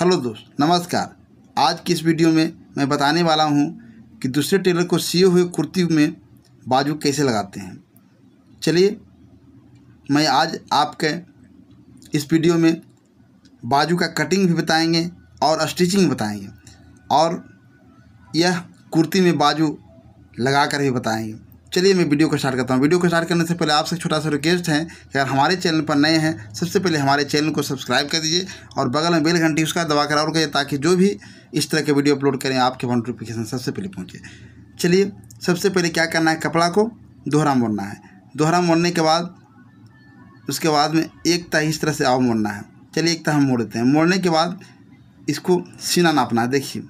hello दोस्त नमस्कार आज की इस वीडियो में मैं बताने वाला हूं कि दूसरे टेलर को सिए हुए कुर्ती में बाजू कैसे लगाते हैं चलिए मैं आज आपके इस वीडियो में बाजू का कटिंग भी बताएंगे और स्टिचिंग बताएंगे और यह कुर्ती में बाजू लगा कर भी बताएंगे चलिए मैं वीडियो को स्टार्ट करता हूँ वीडियो को स्टार्ट करने से पहले आपसे छोटा सा रिक्वेस्ट है कि अगर हमारे चैनल पर नए हैं सबसे पहले हमारे चैनल को सब्सक्राइब कर दीजिए और बगल में बेल घंटी उसका दबा कर और करिए ताकि जो भी इस तरह के वीडियो अपलोड करें आपके वन नोटिफिकेशन सबसे पहले पहुँचे चलिए सबसे पहले क्या करना है कपड़ा को दोहरा मोड़ना है दोहरा मोड़ने के बाद उसके बाद में एक तह इस तरह से आओ मोड़ना है चलिए एक तह हम मोड़ देते हैं मोड़ने के बाद इसको सीना नापना है देखिए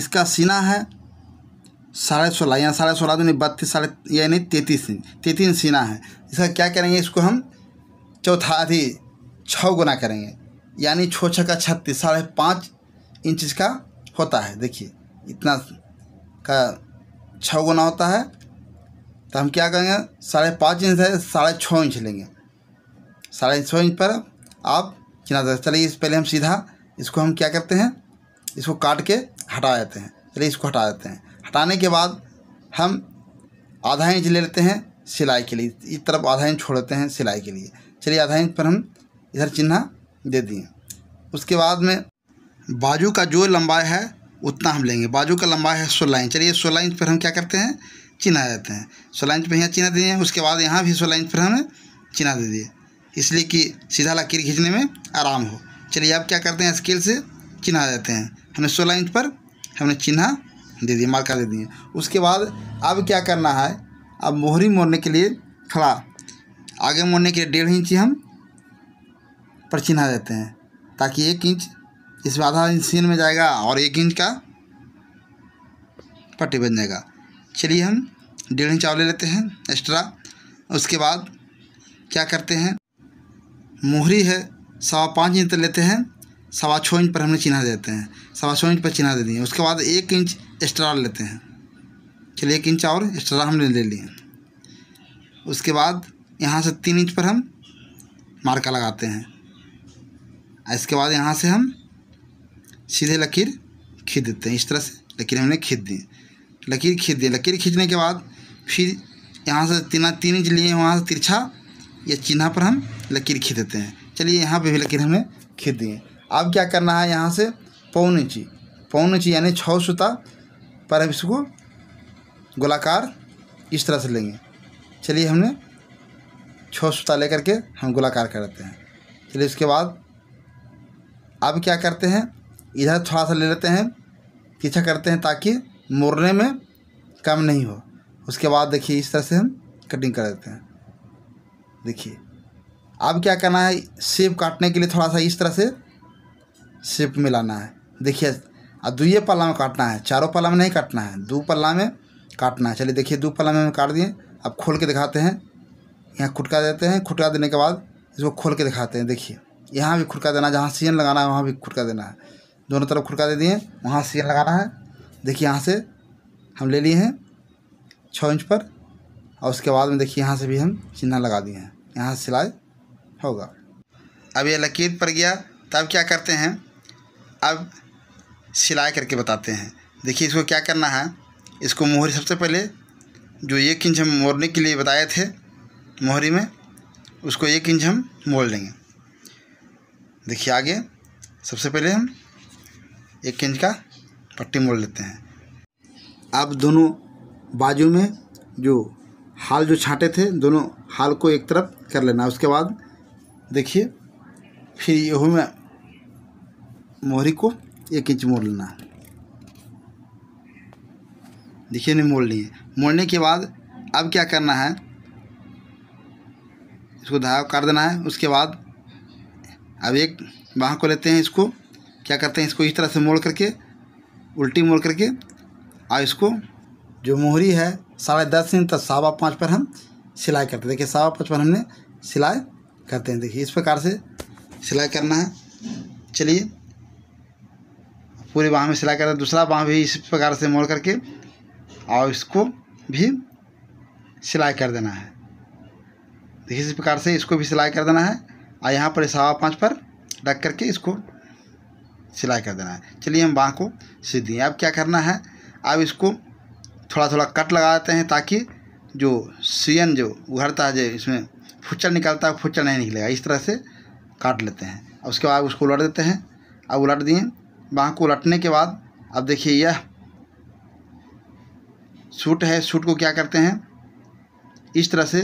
इसका सीना है साढ़े सोलह यहाँ साढ़े सोलह दूनी तो बत्तीस साढ़े यानी तैतीस तैतीन सीना है इसका क्या करेंगे इसको हम चौथा अभी छः गुना करेंगे यानी छः छः का छत्तीस साढ़े पाँच इंच का होता है देखिए इतना का छः गुना होता है तो हम क्या करेंगे साढ़े पाँच इंच है साढ़े छः इंच लेंगे साढ़े छः इंच पर आप किना चलिए इस पहले हम सीधा इसको हम क्या करते हैं इसको काट के हटा देते हैं चलिए इसको हटा देते हैं हटाने के बाद हम आधा इंच ले लेते हैं सिलाई के लिए इस तरफ आधा इंच छोड़ते हैं सिलाई के लिए चलिए आधा इंच पर हम इधर चिन्ह दे दिए उसके बाद में बाजू का जो लंबाई है उतना हम लेंगे बाजू का लंबाई है सोलह इंच चलिए सोलह इंच पर हम क्या करते हैं चिन्ह देते हैं सोलह इंच पर यहाँ चिन्ह दिए उसके बाद यहाँ भी सोलह इंच पर हमें चिन्ह दे दिए इसलिए कि सीधा लकीर खींचने में आराम हो चलिए अब क्या करते हैं स्केल से चिन्ह देते हैं हमने सोलह इंच पर हमने चिन्ह दे दिए मार्का दे दिए उसके बाद अब क्या करना है अब मोहरी मोड़ने के लिए थोड़ा आगे मोड़ने के लिए डेढ़ इंच हम पर चिन्हा देते हैं ताकि एक इंच इसमें आधा इंच सीन में जाएगा और एक इंच का पट्टी बन जाएगा चलिए हम डेढ़ इंच और ले लेते हैं एक्स्ट्रा उसके बाद क्या करते हैं मोहरी है सवा पाँच इंच लेते हैं सवा छः इंच पर हमने चिन्हा देते हैं सवा छः इंच पर चिन्हा दे दिए उसके बाद एक इंच एक्स्ट्रा लेते हैं चलिए एक इंच और एक्स्ट्रा हमने ले लिए उसके बाद यहाँ से तीन इंच पर हम मार्का लगाते हैं इसके बाद यहाँ से हम सीधे लकीर खींच देते हैं इस तरह से लकीर हमने खींच दी लकीर खींच दी लकीर खींचने के बाद फिर यहाँ से तीन तीन इंच लिए वहाँ से तिरछा या चिन्हा पर हम लकीर खींच देते हैं चलिए यहाँ पे भी लकीर हमने खींच दिए अब क्या करना है यहाँ से पौन इंची पौन इंची यानी छः सूता पर हम इसको गोलाकार इस तरह से लेंगे चलिए हमने छः सूता लेकर के हम गोलाकार करते हैं चलिए उसके बाद अब क्या करते हैं इधर थोड़ा सा ले लेते हैं पीछा करते हैं ताकि मुड़ने में कम नहीं हो उसके बाद देखिए इस तरह से हम कटिंग कर देते हैं देखिए अब क्या करना है सेब काटने के लिए थोड़ा सा इस तरह से में मिलाना है देखिए अब दुए पल्ला में काटना है चारों पल्ला में नहीं काटना है दो पल्ला में काटना है चलिए देखिए दो पल्ला में काट दिए अब खोल के दिखाते हैं यहाँ खुटका देते हैं खुटका देने के बाद इसको खोल के दिखाते हैं देखिए यहाँ भी खुटका देना है जहाँ सीन लगाना है वहाँ भी खुटका देना है दोनों तरफ खुटका दे दिए वहाँ सीन लगाना है देखिए यहाँ से हम ले लिए हैं छः इंच पर और उसके बाद में देखिए यहाँ से भी हम चिन्ह लगा दिए हैं यहाँ सिलाई होगा अब ये लकीर पर गया तब क्या करते हैं अब सिलाई करके बताते हैं देखिए इसको क्या करना है इसको मोहरी सबसे पहले जो एक इंच हम मोड़ने के लिए बताए थे मोहरी में उसको एक इंच हम मोड़ लेंगे देखिए आगे सबसे पहले हम एक इंच का पट्टी मोड़ लेते हैं अब दोनों बाजू में जो हाल जो छाटे थे दोनों हाल को एक तरफ कर लेना उसके बाद देखिए फिर यहू में मोहरी को एक इंच मोड़ लेना देखिए नहीं मोड़ लिए मोड़ने के बाद अब क्या करना है इसको धागा काट देना है उसके बाद अब एक बाह को लेते हैं इसको क्या करते हैं इसको इस तरह से मोड़ करके उल्टी मोड़ करके और इसको जो मोहरी है साढ़े दस इंच तक सावा पाँच पर हम सिलाई करते हैं देखिए सावा पाँच पर हमने सिलाई करते हैं देखिए इस प्रकार से सिलाई करना है चलिए पूरे बाँह में सिलाई करना दूसरा बाँह भी इस प्रकार से मोड़ करके और इसको भी सिलाई कर देना है देखिए इस प्रकार से इसको भी सिलाई कर देना है और यहाँ पर सवा पाँच पर रख करके इसको सिलाई कर देना है चलिए हम बाँह को सी दिए अब क्या करना है अब इसको थोड़ा थोड़ा कट लगा देते हैं ताकि जो सीएन जो उघरता है जो इसमें फुच्चर निकलता है फुच्चर नहीं निकलेगा इस तरह से काट लेते हैं उसके बाद उसको उलट देते हैं अब उलट दिए बाह को उलटने के बाद अब देखिए यह सूट है सूट को क्या करते हैं इस तरह से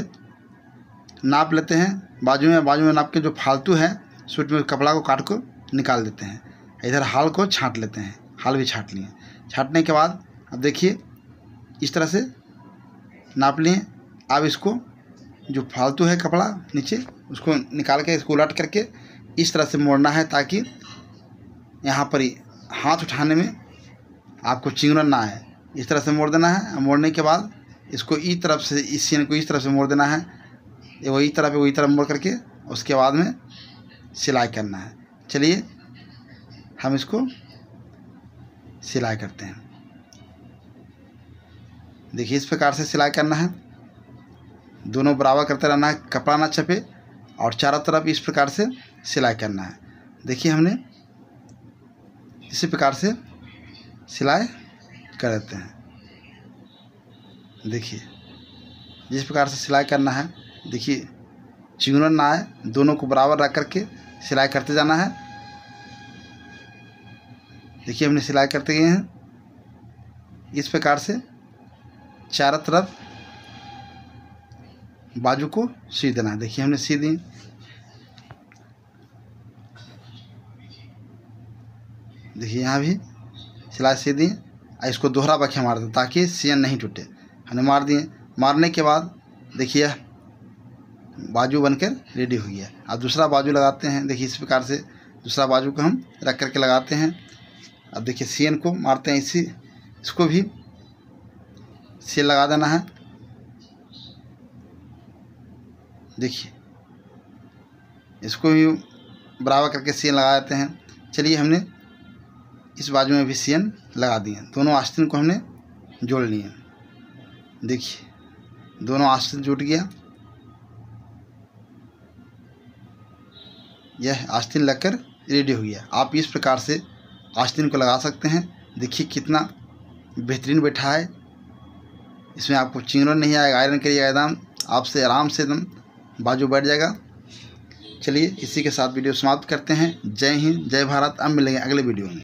नाप लेते हैं बाजू में बाजू में नाप के जो फालतू है सूट में कपड़ा को काट को निकाल देते हैं इधर हाल को छाँट लेते हैं हाल भी छाँट लिए छाँटने के बाद अब देखिए इस तरह से नाप लिए अब इसको जो फालतू है कपड़ा नीचे उसको निकाल के इसको उलट करके इस तरह से मोड़ना है ताकि यहाँ पर हाथ उठाने में आपको चिंगड़ना है इस तरह से मोड़ देना है मोड़ने के बाद इसको इस तरफ से इस सीन को इस तरफ से मोड़ देना है वही तरफ वही तरफ मोड़ करके उसके बाद में सिलाई करना है चलिए हम इसको सिलाई करते हैं देखिए इस प्रकार से सिलाई करना है दोनों बराबर करते रहना है कपड़ा ना छपे और चारों तरफ इस प्रकार से सिलाई करना है देखिए हमने इसी प्रकार से सिलाई कर देते हैं देखिए जिस प्रकार से सिलाई करना है देखिए चिंगन ना आए दोनों को बराबर रख करके सिलाई करते जाना है देखिए हमने सिलाई करते गए हैं इस प्रकार से चारों तरफ बाजू को सी देना है देखिए हमने सी दी देखिए यहाँ भी सिलाई सी दिए और इसको दोहरा बखिया मार दें ताकि सियन नहीं टूटे हमने मार दिए मारने के बाद देखिए बाजू बनकर रेडी हो गया अब दूसरा बाजू लगाते हैं देखिए इस प्रकार से दूसरा बाजू को हम रख करके लगाते हैं अब देखिए सीन को मारते हैं इसी इसको भी सीन लगा देना है देखिए इसको भी बराबर करके सीन लगा देते हैं चलिए हमने इस बाजू में भी सेम लगा दिए दोनों आस्तीन को हमने जोड़ लिए देखिए दोनों आस्तीन जुट गया यह आस्तीन लगकर रेडी हो गया आप इस प्रकार से आस्तीन को लगा सकते हैं देखिए कितना बेहतरीन बैठा है इसमें आपको चिंगरन नहीं आएगा आयरन करिएगा एकदम आपसे आराम से एकदम बाजू बैठ जाएगा चलिए इसी के साथ वीडियो समाप्त करते हैं जय हिंद जय भारत अब मिलेंगे अगले वीडियो में